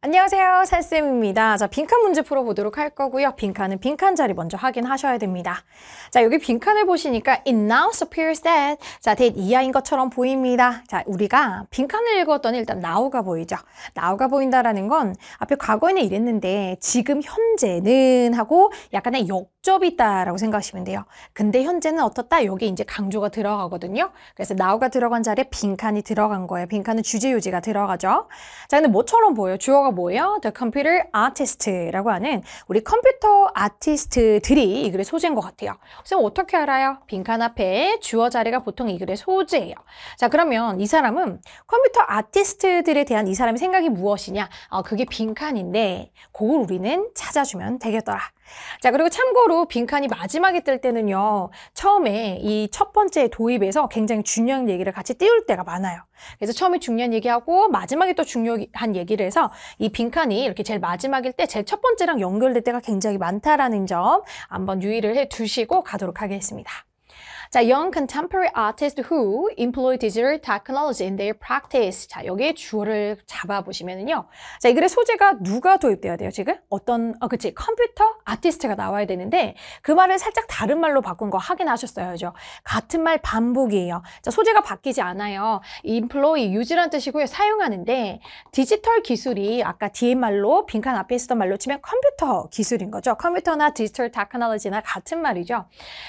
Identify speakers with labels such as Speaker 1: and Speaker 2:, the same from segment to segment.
Speaker 1: 안녕하세요 산쌤입니다 자 빈칸 문제 풀어보도록 할 거고요 빈칸은 빈칸 자리 먼저 확인하셔야 됩니다 자 여기 빈칸을 보시니까 it now appears that 자 that 이하인 것처럼 보입니다 자 우리가 빈칸을 읽었더니 일단 now가 보이죠 now가 보인다라는 건 앞에 과거에는 이랬는데 지금 현재는 하고 약간의 역 좁이다라고 생각하시면 돼요. 근데 현재는 어떻다? 여기 이제 강조가 들어가거든요. 그래서 나우가 들어간 자리에 빈칸이 들어간 거예요. 빈칸은 주제 요지가 들어가죠. 자, 근데 뭐처럼 보여요? 주어가 뭐예요? The computer artist라고 하는 우리 컴퓨터 아티스트들이 이 글의 소재인 것 같아요. 선생님 어떻게 알아요? 빈칸 앞에 주어 자리가 보통 이 글의 소재예요. 자, 그러면 이 사람은 컴퓨터 아티스트들에 대한 이 사람의 생각이 무엇이냐? 어, 그게 빈칸인데 그걸 우리는 찾아주면 되겠더라. 자, 그리고 참고 참고로 빈칸이 마지막에 뜰 때는요 처음에 이 첫 번째 도입에서 굉장히 중요한 얘기를 같이 띄울 때가 많아요 그래서 처음에 중요한 얘기하고 마지막에 또 중요한 얘기를 해서 이 빈칸이 이렇게 제일 마지막일 때 제일 첫 번째랑 연결될 때가 굉장히 많다라는 점 한번 유의를 해 두시고 가도록 하겠습니다 자, young contemporary artists who employ digital technology in their practice. 자, 여기에 주어를 잡아보시면은요. 자, 이 글의 소재가 누가 도입돼야 돼요, 지금? 어떤, 어, 그치. 컴퓨터 아티스트가 나와야 되는데 그 말을 살짝 다른 말로 바꾼 거 확인하셨어야죠. 같은 말 반복이에요. 자, 소재가 바뀌지 않아요. employ, 유지란 뜻이고요. 사용하는데 디지털 기술이 아까 뒤에 말로 빈칸 앞에 있었던 말로 치면 컴퓨터 기술인 거죠. 컴퓨터나 디지털 테크놀로지나 같은 말이죠.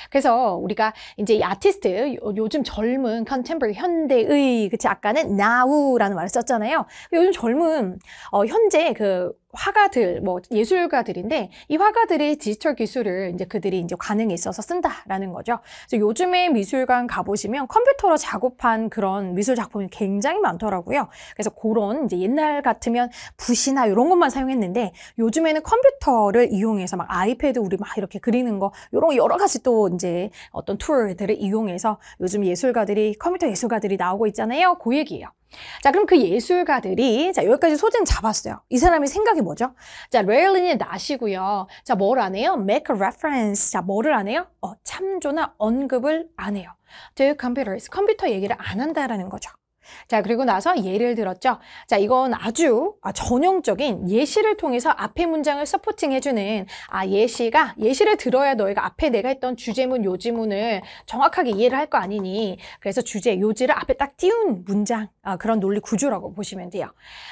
Speaker 1: 그래서 우리가 이제 이제 이 아티스트, 요즘 젊은 컨템퍼리 현대의, 그치, 아까는 now라는 말을 썼잖아요. 요즘 젊은, 어, 현재 그 화가들, 뭐 예술가들인데 이 화가들이 디지털 기술을 이제 그들이 이제 관능에 있어서 쓴다라는 거죠. 그래서 요즘에 미술관 가보시면 컴퓨터로 작업한 그런 미술 작품이 굉장히 많더라고요. 그래서 그런 이제 옛날 같으면 붓이나 이런 것만 사용했는데 요즘에는 컴퓨터를 이용해서 막 아이패드 우리 막 이렇게 그리는 거 이런 여러 가지 또 이제 어떤 툴들을 이용해서 요즘 예술가들이 컴퓨터 예술가들이 나오고 있잖아요. 그 얘기예요. 자, 그럼 그 예술가들이 자, 여기까지 소재는 잡았어요. 이사람이 생각이 뭐죠? 자, 레일린이 나시고요 자, 뭘안 해요? make a reference. 자, 뭐를 안 해요? 어, 참조나 언급을 안 해요. to computers. 컴퓨터 얘기를 안 한다라는 거죠. 자, 그리고 나서 예를 들었죠. 자, 이건 아주 아, 전형적인 예시를 통해서 앞에 문장을 서포팅 해주는 아, 예시가, 예시를 들어야 너희가 앞에 내가 했던 주제문, 요지문을 정확하게 이해를 할 거 아니니. 그래서 주제, 요지를 앞에 딱 띄운 문장, 아, 그런 논리 구조라고 보시면 돼요.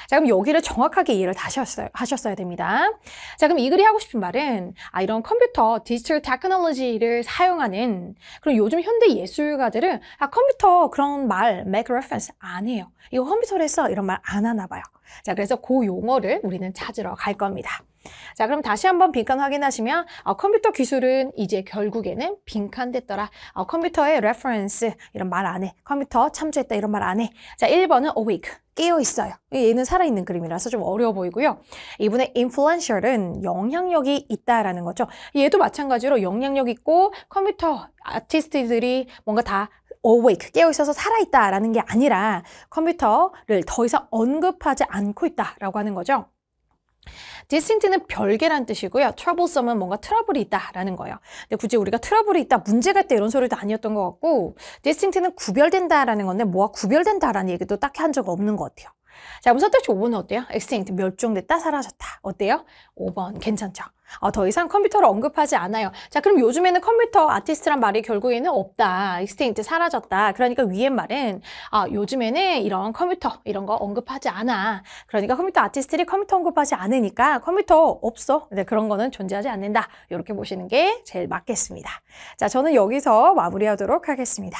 Speaker 1: 자, 그럼 여기를 정확하게 이해를 다시 하셨어요, 하셨어야 됩니다. 자, 그럼 이 글이 하고 싶은 말은 아, 이런 컴퓨터, 디지털 테크놀로지를 사용하는 그런 요즘 현대 예술가들은 아, 컴퓨터 그런 말, make reference, 아니에요 이거 컴퓨터에서 이런 말 안 하나 봐요. 자, 그래서 그 용어를 우리는 찾으러 갈 겁니다. 자, 그럼 다시 한번 빈칸 확인하시면 어, 컴퓨터 기술은 이제 결국에는 빈칸됐더라. 어, 컴퓨터의 reference 이런 말 안 해. 컴퓨터 참조했다 이런 말 안 해. 자, 1번은 awake. 깨어 있어요. 얘는 살아있는 그림이라서 좀 어려워 보이고요. 이분의 influential은 영향력이 있다라는 거죠. 얘도 마찬가지로 영향력 있고 컴퓨터 아티스트들이 뭔가 다 awake, 어, 깨어있어서 살아있다라는 게 아니라 컴퓨터를 더 이상 언급하지 않고 있다라고 하는 거죠. 디스팅트는 별개란 뜻이고요. 트러블썸은 뭔가 트러블이 있다라는 거예요. 근데 굳이 우리가 트러블이 있다, 문제가 있다 이런 소리도 아니었던 것 같고 디스팅트는 구별된다라는 건데 뭐가 구별된다라는 얘기도 딱히 한 적 없는 것 같아요. 자, 그럼 선택지 5번은 어때요? 엑스 t i n 멸종됐다, 사라졌다. 어때요? 5번, 괜찮죠? 어, 더 이상 컴퓨터를 언급하지 않아요. 자, 그럼 요즘에는 컴퓨터 아티스트란 말이 결국에는 없다. e 스테인트 사라졌다. 그러니까 위에 말은 어, 요즘에는 이런 컴퓨터, 이런 거 언급하지 않아. 그러니까 컴퓨터 아티스트들이 컴퓨터 언급하지 않으니까 컴퓨터 없어. 네, 그런 거는 존재하지 않는다. 이렇게 보시는 게 제일 맞겠습니다. 자, 저는 여기서 마무리하도록 하겠습니다.